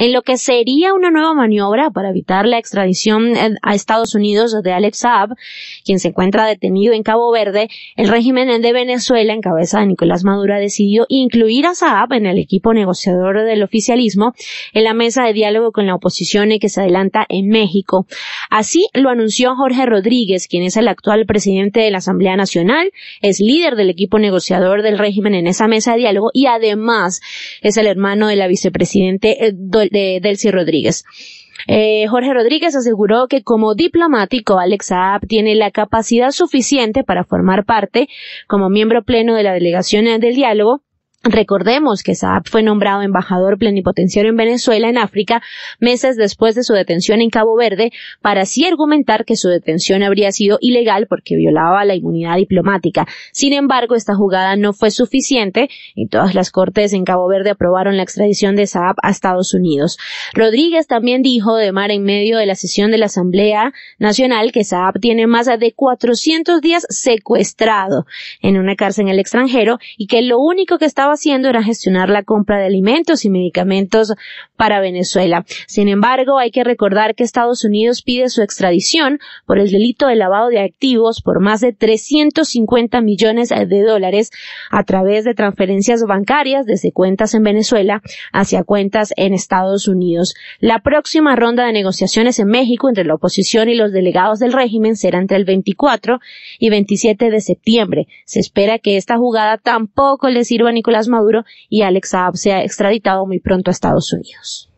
en lo que sería una nueva maniobra para evitar la extradición eh, a Estados Unidos de Alex Saab, quien se encuentra detenido en Cabo Verde, el régimen de Venezuela, en cabeza de Nicolás Maduro, decidió incluir a Saab en el equipo negociador del oficialismo en la mesa de diálogo con la oposición que se adelanta en México. Así lo anunció Jorge Rodríguez, quien es el actual presidente de la Asamblea Nacional, es líder del equipo negociador del régimen en esa mesa de diálogo y además es el hermano de la vicepresidente eh, de Delcy Rodríguez. Eh, Jorge Rodríguez aseguró que como diplomático, Alex tiene la capacidad suficiente para formar parte, como miembro pleno de la delegación del diálogo, Recordemos que Saab fue nombrado embajador plenipotenciario en Venezuela, en África, meses después de su detención en Cabo Verde, para así argumentar que su detención habría sido ilegal porque violaba la inmunidad diplomática. Sin embargo, esta jugada no fue suficiente y todas las cortes en Cabo Verde aprobaron la extradición de Saab a Estados Unidos. Rodríguez también dijo de mar en medio de la sesión de la Asamblea Nacional que Saab tiene más de 400 días secuestrado en una cárcel en el extranjero y que lo único que estaba haciendo era gestionar la compra de alimentos y medicamentos para Venezuela. Sin embargo, hay que recordar que Estados Unidos pide su extradición por el delito de lavado de activos por más de 350 millones de dólares a través de transferencias bancarias desde cuentas en Venezuela hacia cuentas en Estados Unidos. La próxima ronda de negociaciones en México entre la oposición y los delegados del régimen será entre el 24 y 27 de septiembre. Se espera que esta jugada tampoco le sirva a Nicolás Maduro y Alex se ha extraditado muy pronto a Estados Unidos.